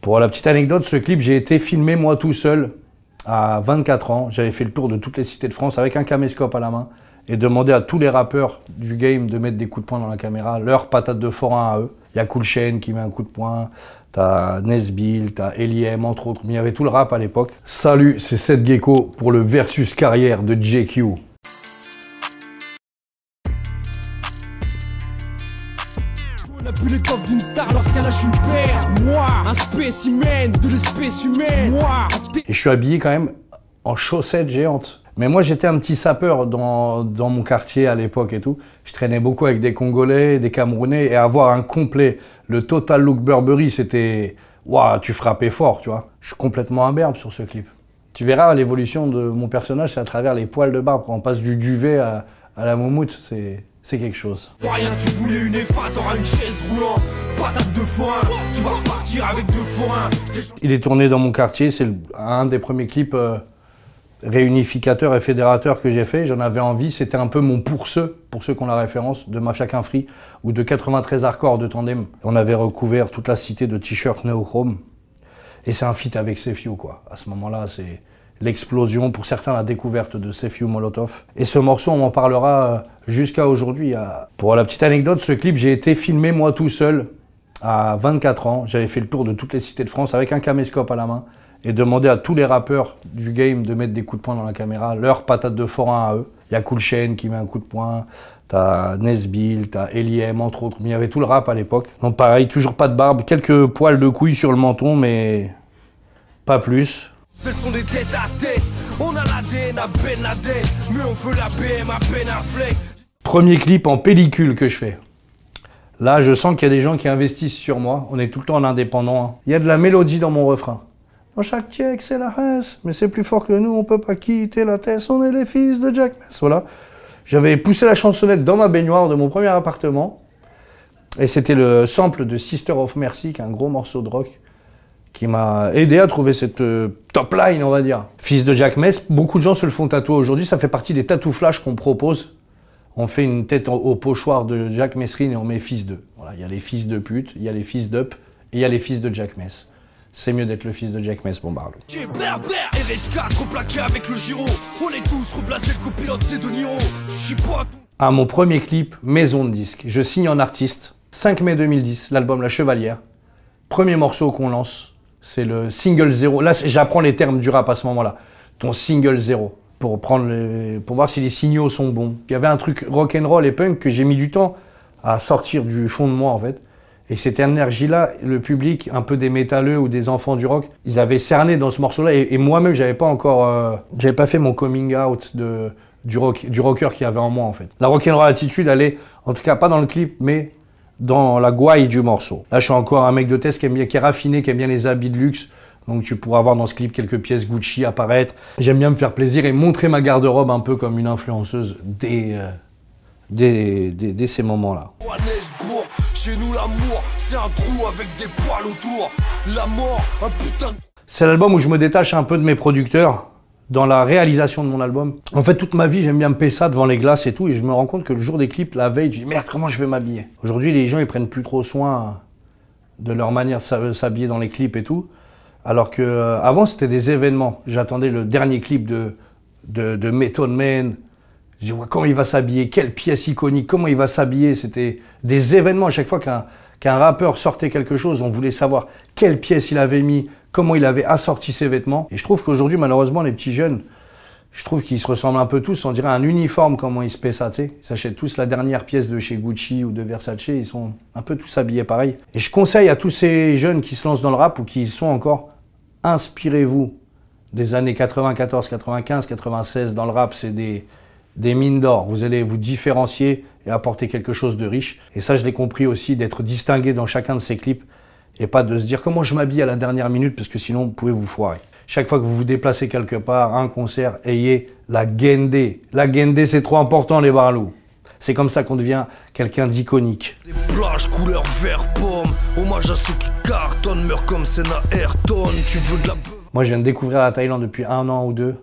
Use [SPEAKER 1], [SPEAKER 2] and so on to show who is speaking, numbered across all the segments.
[SPEAKER 1] Pour la petite anecdote, ce clip, j'ai été filmé moi tout seul à 24 ans. J'avais fait le tour de toutes les cités de France avec un caméscope à la main et demandé à tous les rappeurs du game de mettre des coups de poing dans la caméra, leur patate de forain à eux. Il y a Cool Chain qui met un coup de poing, t'as Nesbill, t'as Eliem, entre autres. Mais il y avait tout le rap à l'époque. Salut, c'est Seth Gecko pour le Versus Carrière de JQ. star lorsqu'elle Moi, un spécimen de Et je suis habillé quand même en chaussettes géantes. Mais moi, j'étais un petit sapeur dans, dans mon quartier à l'époque et tout. Je traînais beaucoup avec des Congolais, des Camerounais, et avoir un complet, le total look Burberry, c'était. Waouh, tu frappais fort, tu vois. Je suis complètement imberbe sur ce clip. Tu verras l'évolution de mon personnage, c'est à travers les poils de barbe. Quand on passe du duvet à, à la moumoute, c'est quelque chose. Il est tourné dans mon quartier, c'est un des premiers clips euh, réunificateurs et fédérateurs que j'ai fait. J'en avais envie, c'était un peu mon pour ceux, pour ceux qui ont la référence, de Mafia Quinfree ou de 93 Hardcore de Tandem. On avait recouvert toute la cité de t-shirts néochrome. Et c'est un feat avec ses quoi. À ce moment-là, c'est l'explosion, pour certains la découverte de ces Molotov. Et ce morceau, on en parlera euh, jusqu'à aujourd'hui. Euh. Pour la petite anecdote, ce clip, j'ai été filmé moi tout seul à 24 ans. J'avais fait le tour de toutes les cités de France avec un caméscope à la main et demandé à tous les rappeurs du game de mettre des coups de poing dans la caméra, leur patate de forain à eux. Il y a Cool qui met un coup de poing, t'as Nesbill, t'as Eliem, entre autres. Mais il y avait tout le rap à l'époque. Donc pareil, toujours pas de barbe, quelques poils de couilles sur le menton, mais pas plus sont des On a l'ADN mais on veut la à Premier clip en pellicule que je fais. Là, je sens qu'il y a des gens qui investissent sur moi. On est tout le temps en indépendant. Hein. Il y a de la mélodie dans mon refrain. Dans chaque c'est la reste, mais c'est plus fort que nous, on peut pas quitter la tête, on est les fils de Jack Mess. Voilà. J'avais poussé la chansonnette dans ma baignoire de mon premier appartement. Et c'était le sample de Sister of Mercy, qui est un gros morceau de rock qui m'a aidé à trouver cette euh, top line, on va dire. Fils de Jack Mess, beaucoup de gens se le font tatouer aujourd'hui, ça fait partie des tatouflages qu'on propose. On fait une tête au, pochoir de Jack Messrine et on met fils de. Voilà, il y a les fils de pute, il y a les fils d'up et il y a les fils de Jack Mess. C'est mieux d'être le fils de Jack Mess, bon barlo. À ah, mon premier clip, Maison de disque, je signe en artiste, 5 mai 2010, l'album La Chevalière, premier morceau qu'on lance, c'est le single zéro. Là, j'apprends les termes du rap à ce moment-là. Ton single zéro. Pour, prendre pour voir si les signaux sont bons. Il y avait un truc rock and roll et punk que j'ai mis du temps à sortir du fond de moi en fait. Et cette énergie-là, le public, un peu des métaleux ou des enfants du rock, ils avaient cerné dans ce morceau-là. Et, moi-même, j'avais pas encore, euh, j'avais pas fait mon coming out de, du rock, du rocker qu'il y avait en moi en fait. La rock'n'roll attitude, elle est, en tout cas pas dans le clip, mais dans la gouaille du morceau. Là, je suis encore un mec de test qui bien, qui est raffiné, qui aime bien les habits de luxe. Donc tu pourras voir dans ce clip quelques pièces Gucci apparaître. J'aime bien me faire plaisir et montrer ma garde-robe un peu comme une influenceuse dès, euh, ces moments-là. C'est l'album où je me détache un peu de mes producteurs dans la réalisation de mon album. En fait, toute ma vie, j'aime bien me payer ça devant les glaces et tout, et je me rends compte que le jour des clips, la veille, je dis merde, comment je vais m'habiller Aujourd'hui, les gens, ils prennent plus trop soin de leur manière de s'habiller dans les clips et tout, alors que euh, avant, c'était des événements. J'attendais le dernier clip de, de, Method Man. Je vois comment il va s'habiller Quelle pièce iconique Comment il va s'habiller C'était des événements. À chaque fois qu'un rappeur sortait quelque chose, on voulait savoir quelle pièce il avait mis, comment il avait assorti ses vêtements. Et je trouve qu'aujourd'hui, malheureusement, les petits jeunes, je trouve qu'ils se ressemblent un peu tous. On dirait un uniforme, comment ils se paient ça, tu sais. Ils s'achètent tous la dernière pièce de chez Gucci ou de Versace. Ils sont un peu tous habillés pareil. Et je conseille à tous ces jeunes qui se lancent dans le rap ou qui sont encore, inspirez-vous des années 94, 95, 96 dans le rap. C'est des, des mines d'or. Vous allez vous différencier et apporter quelque chose de riche. Et ça, je l'ai compris aussi, d'être distingué dans chacun de ces clips et pas de se dire comment je m'habille à la dernière minute parce que sinon vous pouvez vous foirer. Chaque fois que vous vous déplacez quelque part un concert, ayez la gendé. La gendé c'est trop important les barlous. C'est comme ça qu'on devient quelqu'un d'iconique. couleur vert pomme, qui tu Moi, je viens de découvrir la Thaïlande depuis un an ou deux.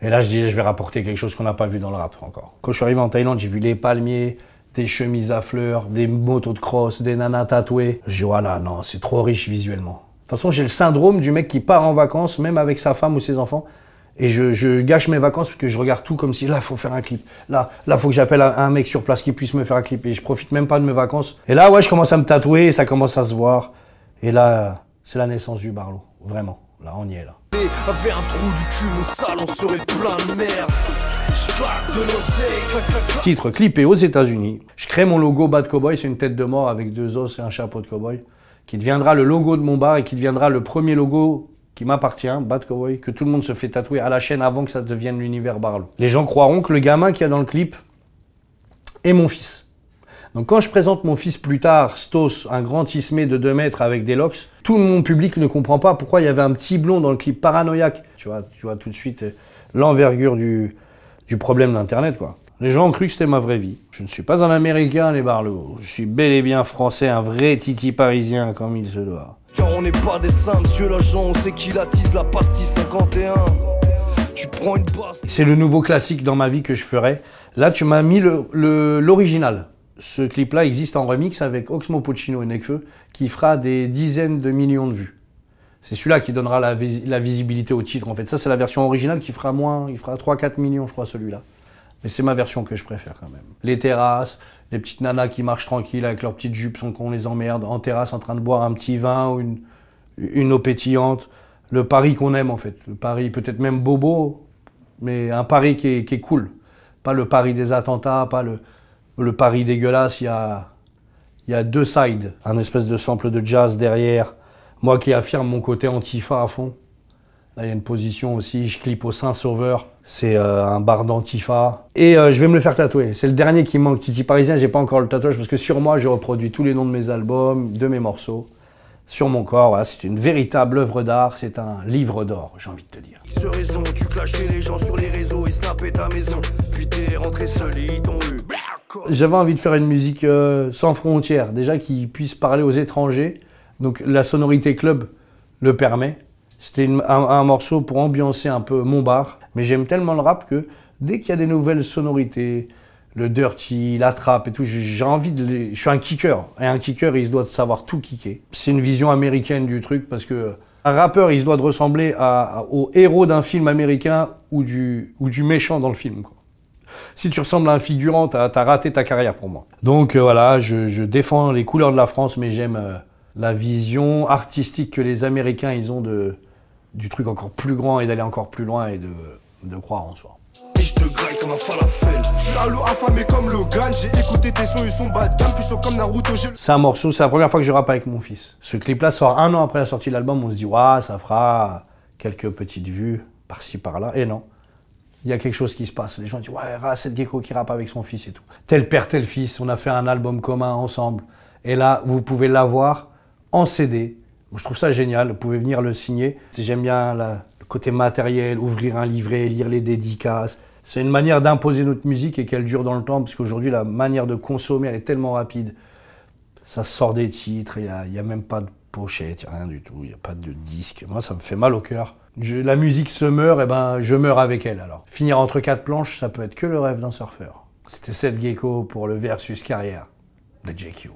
[SPEAKER 1] Et là, je dis, je vais rapporter quelque chose qu'on n'a pas vu dans le rap encore. Quand je suis arrivé en Thaïlande, j'ai vu les palmiers, des chemises à fleurs, des motos de crosse, des nanas tatouées. Je dis, voilà, non, c'est trop riche visuellement. De toute façon, j'ai le syndrome du mec qui part en vacances, même avec sa femme ou ses enfants. Et je, gâche mes vacances parce que je regarde tout comme si là, faut faire un clip. Là, là, faut que j'appelle un, mec sur place qui puisse me faire un clip. Et je profite même pas de mes vacances. Et là, ouais, je commence à me tatouer et ça commence à se voir. Et là, c'est la naissance du Barlow. Vraiment. Là, on y est là. un trou du cul, mon salon serait plein de merde. Titre clippé aux États-Unis. Je crée mon logo Bad Cowboy, c'est une tête de mort avec deux os et un chapeau de cowboy, qui deviendra le logo de mon bar et qui deviendra le premier logo qui m'appartient, Bad Cowboy, que tout le monde se fait tatouer à la chaîne avant que ça devienne l'univers Barlow. Les gens croiront que le gamin qu'il y a dans le clip est mon fils. Donc quand je présente mon fils plus tard, Stos, un grand ismé de 2 mètres avec des locks, tout mon public ne comprend pas pourquoi il y avait un petit blond dans le clip paranoïaque. Tu vois, tu vois tout de suite l'envergure du, du problème d'Internet, quoi. Les gens ont cru que c'était ma vraie vie. Je ne suis pas un Américain, les Barlots. Je suis bel et bien français, un vrai titi parisien, comme il se doit. Car on n'est pas des saints, monsieur l'agent, on sait qu'il attise la pastille 51. Tu prends une C'est le nouveau classique dans ma vie que je ferai. Là, tu m'as mis l'original. Le, l'original Ce clip-là existe en remix avec Oxmo Puccino et Nekfeu, qui fera des dizaines de millions de vues. C'est celui-là qui donnera la, visibilité au titre, en fait. Ça, c'est la version originale qui fera moins, il fera 3-4 millions, je crois, celui-là. Mais c'est ma version que je préfère quand même. Les terrasses, les petites nanas qui marchent tranquilles avec leurs petites jupes sans qu'on les emmerde, en terrasse en train de boire un petit vin ou une, une eau pétillante. Le Paris qu'on aime, en fait. Le Paris peut-être même bobo, mais un Paris qui est, cool. Pas le Paris des attentats, pas le, Paris dégueulasse. Il il y a deux sides. Un espèce de sample de jazz derrière moi qui affirme mon côté antifa à fond. Là, il y a une position aussi, je clip au Saint-Sauveur. C'est euh, un bar d'antifa. Et euh, je vais me le faire tatouer. C'est le dernier qui manque, Titi Parisien. J'ai pas encore le tatouage parce que sur moi, je reproduis tous les noms de mes albums, de mes morceaux. Sur mon corps, c'est une véritable œuvre d'art, c'est un livre d'or, j'ai envie de te dire. tu les gens sur les réseaux et ta maison. rentré seul J'avais envie de faire une musique euh, sans frontières, déjà qui puisse parler aux étrangers donc la sonorité club le permet. C'était un, morceau pour ambiancer un peu mon bar. Mais j'aime tellement le rap que dès qu'il y a des nouvelles sonorités, le dirty, la et tout, j'ai envie de les... Je suis un kicker. Et un kicker, il se doit de savoir tout kicker. C'est une vision américaine du truc parce que un rappeur, il se doit de ressembler au héros d'un film américain ou du, ou du méchant dans le film. Si tu ressembles à un figurant, t'as raté ta carrière pour moi. Donc euh, voilà, je, défends les couleurs de la France, mais j'aime... Euh, la vision artistique que les Américains ils ont de, du truc encore plus grand et d'aller encore plus loin et de, de croire en soi. C'est un morceau, c'est la première fois que je rappe avec mon fils. Ce clip-là sort un an après la sortie de l'album. On se dit, ça fera quelques petites vues par-ci, par-là. Et non, il y a quelque chose qui se passe. Les gens disent, ouais, cette gecko qui rappe avec son fils et tout. Tel père, tel fils, on a fait un album commun ensemble. Et là, vous pouvez l'avoir en CD. Je trouve ça génial, vous pouvez venir le signer. J'aime bien le côté matériel, ouvrir un livret, lire les dédicaces. C'est une manière d'imposer notre musique et qu'elle dure dans le temps, parce qu'aujourd'hui, la manière de consommer, elle est tellement rapide. Ça sort des titres, il n'y a, même pas de pochette, il a rien du tout, il n'y a pas de disque. Moi, ça me fait mal au cœur. la musique se meurt, et eh ben je meurs avec elle alors. Finir entre quatre planches, ça peut être que le rêve d'un surfeur. C'était Seth Gecko pour le Versus Carrière de JQ.